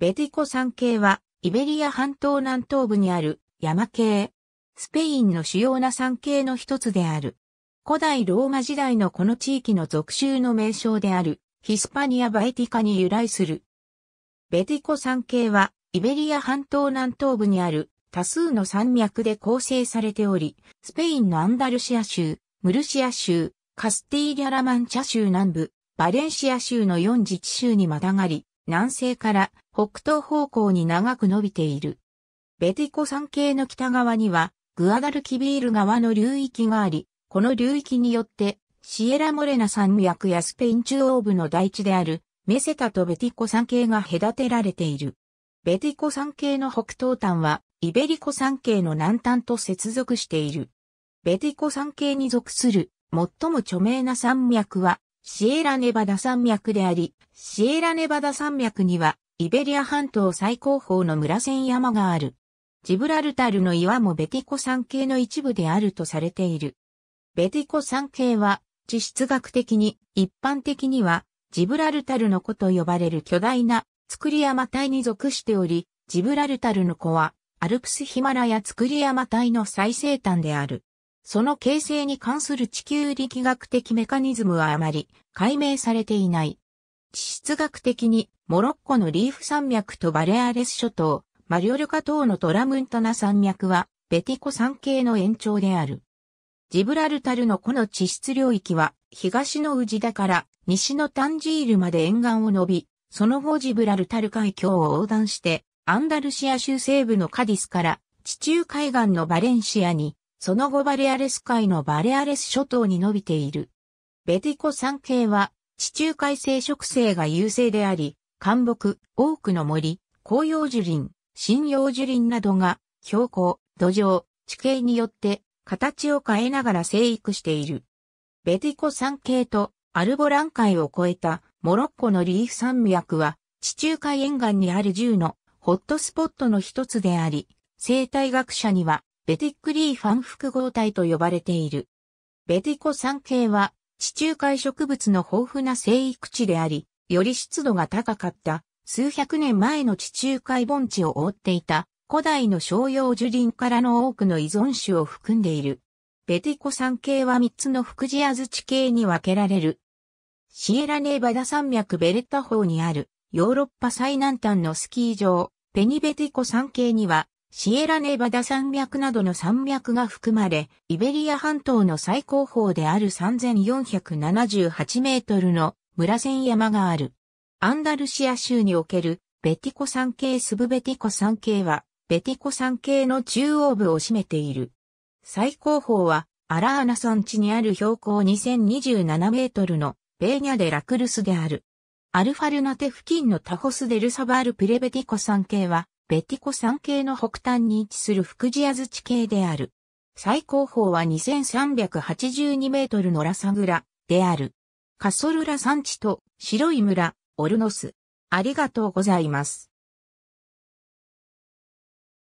ベティコ山系は、イベリア半島南東部にある山系。スペインの主要な山系の一つである。古代ローマ時代のこの地域の属州の名称である、ヒスパニア・バイティカに由来する。ベティコ山系は、イベリア半島南東部にある多数の山脈で構成されており、スペインのアンダルシア州、ムルシア州、カスティーリャ・ラマンチャ州南部、バレンシア州の4自治州にまたがり、南西から北東方向に長く伸びている。ベティコ山系の北側にはグアダルキビール川の流域があり、この流域によってシエラモレナ山脈やスペイン中央部の大地であるメセタとベティコ山系が隔てられている。ベティコ山系の北東端はイベリコ山系の南端と接続している。ベティコ山系に属する最も著名な山脈はシエラネバダ山脈であり、シエラネバダ山脈には、イベリア半島最高峰の村線山がある。ジブラルタルの岩もベティコ山系の一部であるとされている。ベティコ山系は、地質学的に、一般的には、ジブラルタルの子と呼ばれる巨大な、り山帯に属しており、ジブラルタルの子は、アルプスヒマラヤり山帯の最西端である。その形成に関する地球力学的メカニズムはあまり解明されていない。地質学的にモロッコのリーフ山脈とバレアレス諸島、マリオルカ島のトラムントナ山脈はベティコ山系の延長である。ジブラルタルのこの地質領域は東の治田から西のタンジールまで沿岸を伸び、その後ジブラルタル海峡を横断してアンダルシア州西部のカディスから地中海岸のバレンシアにその後バレアレス海のバレアレス諸島に伸びている。ベティコ山系は地中海性植生が優勢であり、干木、多くの森、紅葉樹林、針葉樹林などが標高、土壌、地形によって形を変えながら生育している。ベティコ山系とアルボラン海を越えたモロッコのリーフ山脈は地中海沿岸にある10のホットスポットの一つであり、生態学者にはベティックリーファン複合体と呼ばれている。ベティコ酸系は地中海植物の豊富な生育地であり、より湿度が高かった数百年前の地中海盆地を覆っていた古代の商用樹林からの多くの依存種を含んでいる。ベティコ酸系は3つの福地アズ地系に分けられる。シエラネーバダ山脈ベレッタ方にあるヨーロッパ最南端のスキー場、ペニベティコ山系にはシエラネバダ山脈などの山脈が含まれ、イベリア半島の最高峰である3478メートルの村線山がある。アンダルシア州におけるベティコ山系スブベティコ山系は、ベティコ山系の中央部を占めている。最高峰は、アラーナ山地にある標高2027メートルのベーニャデラクルスである。アルファルナテ付近のタホスデルサバールプレベティコ山系は、ベティコ山系の北端に位置する福地安地系である。最高峰は2382メートルのラサグラである。カソルラ山地と白い村、オルノス。ありがとうございます。